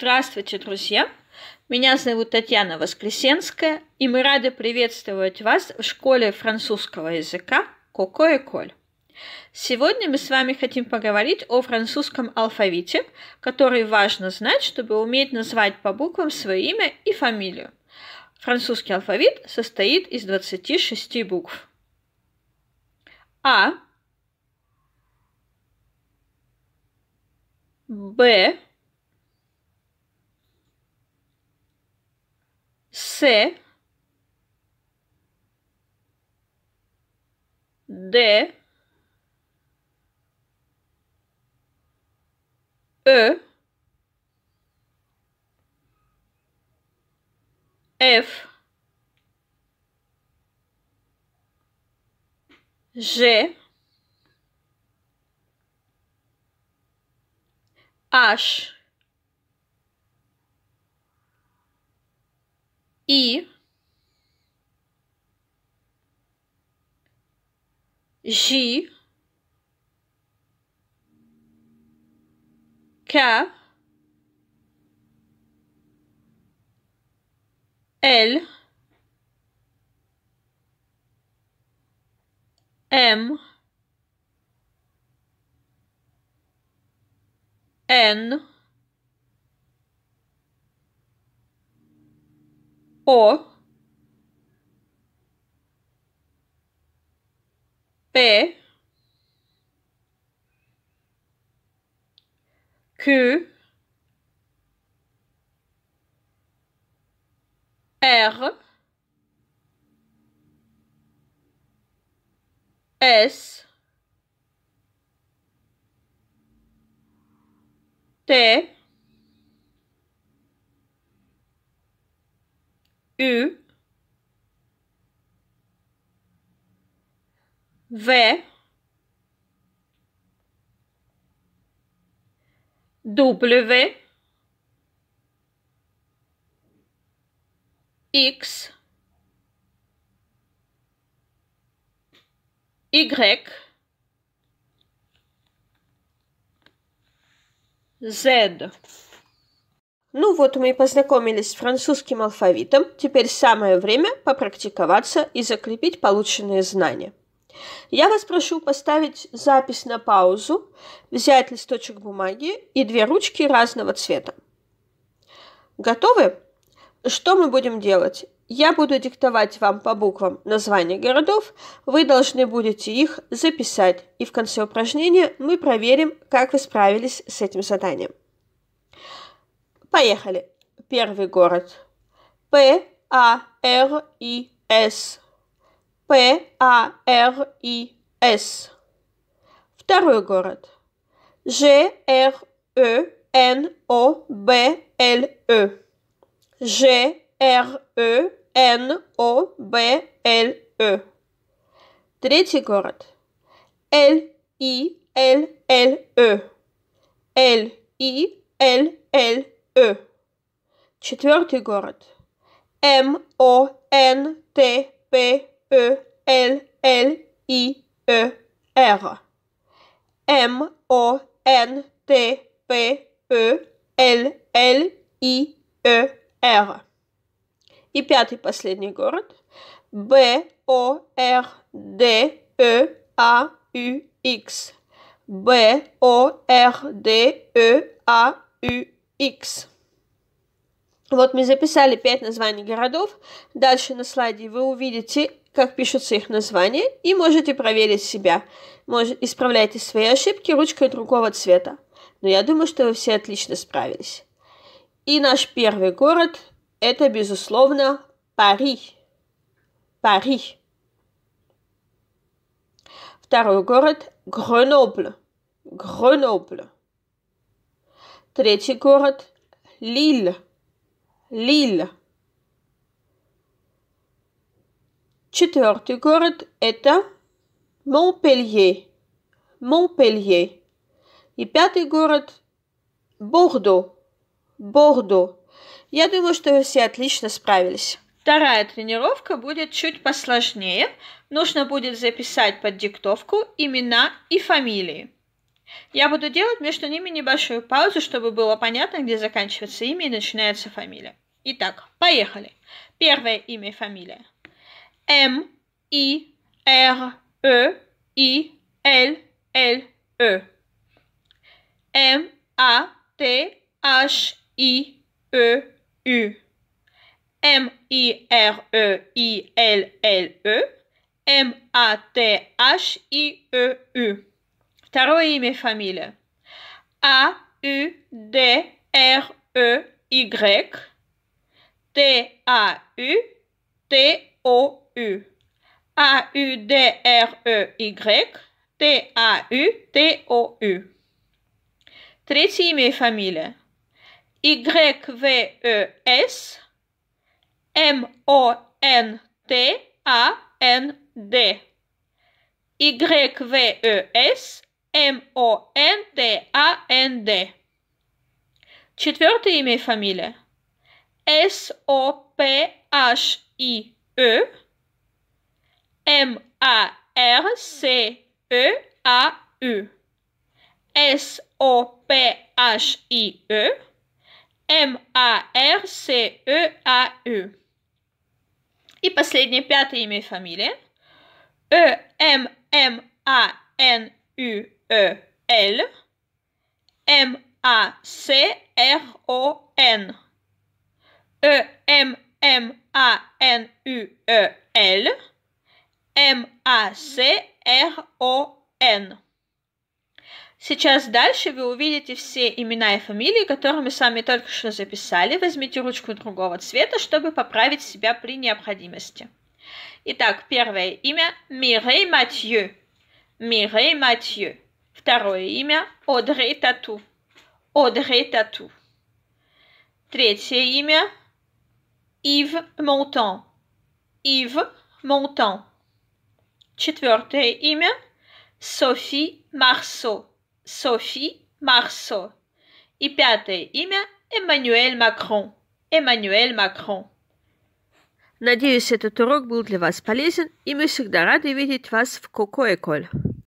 Здравствуйте, друзья! Меня зовут Татьяна Воскресенская, и мы рады приветствовать вас в школе французского языка Коко и Коль. Сегодня мы с вами хотим поговорить о французском алфавите, который важно знать, чтобы уметь назвать по буквам свое имя и фамилию. Французский алфавит состоит из 26 букв. А Б C D E F G H I J K L M N P P Q R S T U V W X Y Z Ну вот мы и познакомились с французским алфавитом. Теперь самое время попрактиковаться и закрепить полученные знания. Я вас прошу поставить запись на паузу, взять листочек бумаги и две ручки разного цвета. Готовы? Что мы будем делать? Я буду диктовать вам по буквам названия городов, вы должны будете их записать, и в конце упражнения мы проверим, как вы справились с этим заданием. Поехали. Первый город. П-А-Р-И-С. П-А-Р-И-С. Второй город. Ж-Р-Э-Н-О-Б-Л-Э. Ж-Р-Э-Н-О-Б-Л-Э. Э. Третий город. Л-И-Л-Л-Э. Л-И-Л-Л-Э м э. Четвертый город. М-О-Н-Т-П-Ö-Л-Л-И-Ö-Р. М-О-Н-Т-П-Ö-Л-Л-И-Ö-Р. И пятый последний город. Б-О-Р-Д-Э-А-Ю-Х. Б-О-Р-Д-Э-А-Ю-Х. Вот мы записали пять названий городов. Дальше на слайде вы увидите, как пишутся их названия, и можете проверить себя. Может, исправляйте свои ошибки ручкой другого цвета. Но я думаю, что вы все отлично справились. И наш первый город – это, безусловно, Пари. Пари. Второй город – Гренобль. Гренобль. Третий город – Лиль. Лиль. Четвертый город – это Монпелье. Монпелье. И пятый город – Бордо. Бордо. Я думаю, что вы все отлично справились. Вторая тренировка будет чуть посложнее. Нужно будет записать под диктовку имена и фамилии. Я буду делать между ними небольшую паузу, чтобы было понятно, где заканчивается имя и начинается фамилия. Итак, поехали. Первое имя и фамилия. М, И, Р, Э, И, Л, Л, Э. М, А, Т, H, I, Ö, U. M, I, R, Ö, I, L, L, Ö. M, A, T, H, I, Ö, U. Taroïm famille. A, U, D, R, E, Y. T, A, U, T, O, U. A, U, D, R, E, Y. T, A, U, T, O, U. Troisième famille, Y-V-E-S M-O-N-T-A-N-D. Y-V-E-S М-О-Н-Т-А-Н-Д. Четвертое имя и фамилия. С-О-П-H-И-Э. М-А-Р-С-Э-А-Ю. С-О-П-H-И-Э. М-А-Р-С-Э-А-Ю. И последнее, пятое имя и фамилия. Э-М-М-А-Н-Ю. E э, L М А С Р О Н Э М М А Н Ю Э Л М А С Р О Н Сейчас дальше вы увидите все имена и фамилии, которые мы с только что записали. Возьмите ручку другого цвета, чтобы поправить себя при необходимости. Итак, первое имя Мирей Матью. Мирей Матью. Второе имя – Одре Тату. Одре Тату. Третье имя – Ив Монтан. Ив Монтан. Четвертое имя – Софи Марсо. Софи Марсо. И пятое имя – Эммануэль Макрон. Эммануэль Макрон. Надеюсь, этот урок был для вас полезен, и мы всегда рады видеть вас в Коко-Эколь.